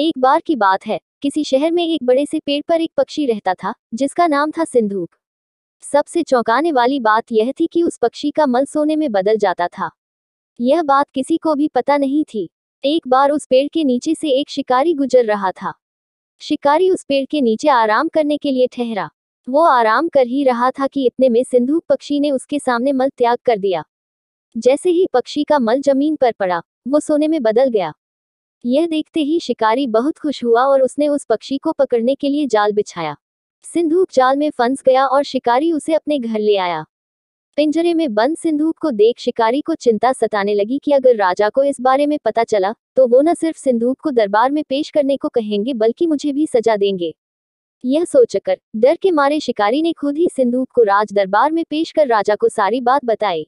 एक बार की बात है किसी शहर में एक बड़े से पेड़ पर एक पक्षी रहता था जिसका नाम था सिंधु सबसे चौंकाने वाली बात यह थी कि उस पक्षी का मल सोने में बदल जाता था यह बात किसी को भी पता नहीं थी एक बार उस पेड़ के नीचे से एक शिकारी गुजर रहा था शिकारी उस पेड़ के नीचे आराम करने के लिए ठहरा वो आराम कर ही रहा था कि इतने में सिंधुक पक्षी ने उसके सामने मल त्याग कर दिया जैसे ही पक्षी का मल जमीन पर पड़ा वो सोने में बदल गया यह देखते ही शिकारी बहुत खुश हुआ और उसने उस पक्षी को पकड़ने के लिए जाल बिछाया सिंधूक जाल में फंस गया और शिकारी उसे अपने घर ले आया पिंजरे में बंद सिंधूक को देख शिकारी को चिंता सताने लगी कि अगर राजा को इस बारे में पता चला तो वो न सिर्फ सिंधूक को दरबार में पेश करने को कहेंगे बल्कि मुझे भी सजा देंगे यह सोचकर डर के मारे शिकारी ने खुद ही सिंधूक को राज दरबार में पेश कर राजा को सारी बात बताई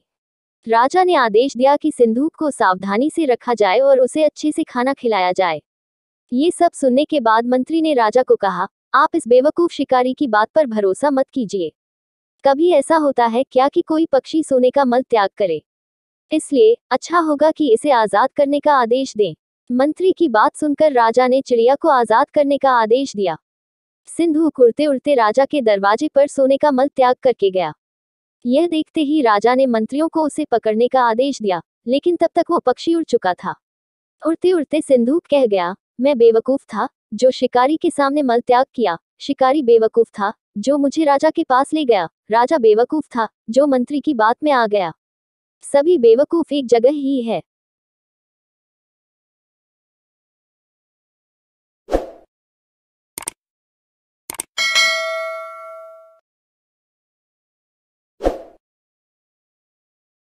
राजा ने आदेश दिया कि सिंधूक को सावधानी से रखा जाए और उसे अच्छे से खाना खिलाया जाए ये सब सुनने के बाद मंत्री ने राजा को कहा आप इस बेवकूफ शिकारी की बात पर भरोसा मत कीजिए कभी ऐसा होता है क्या कि कोई पक्षी सोने का मल त्याग करे इसलिए अच्छा होगा कि इसे आजाद करने का आदेश दें मंत्री की बात सुनकर राजा ने चिड़िया को आजाद करने का आदेश दिया सिंधु उड़ते उड़ते राजा के दरवाजे पर सोने का मल त्याग करके गया यह देखते ही राजा ने मंत्रियों को उसे पकड़ने का आदेश दिया लेकिन तब तक वो पक्षी उड़ चुका था उड़ते उड़ते सिंधु कह गया मैं बेवकूफ था जो शिकारी के सामने मल त्याग किया शिकारी बेवकूफ था जो मुझे राजा के पास ले गया राजा बेवकूफ था जो मंत्री की बात में आ गया सभी बेवकूफ एक जगह ही है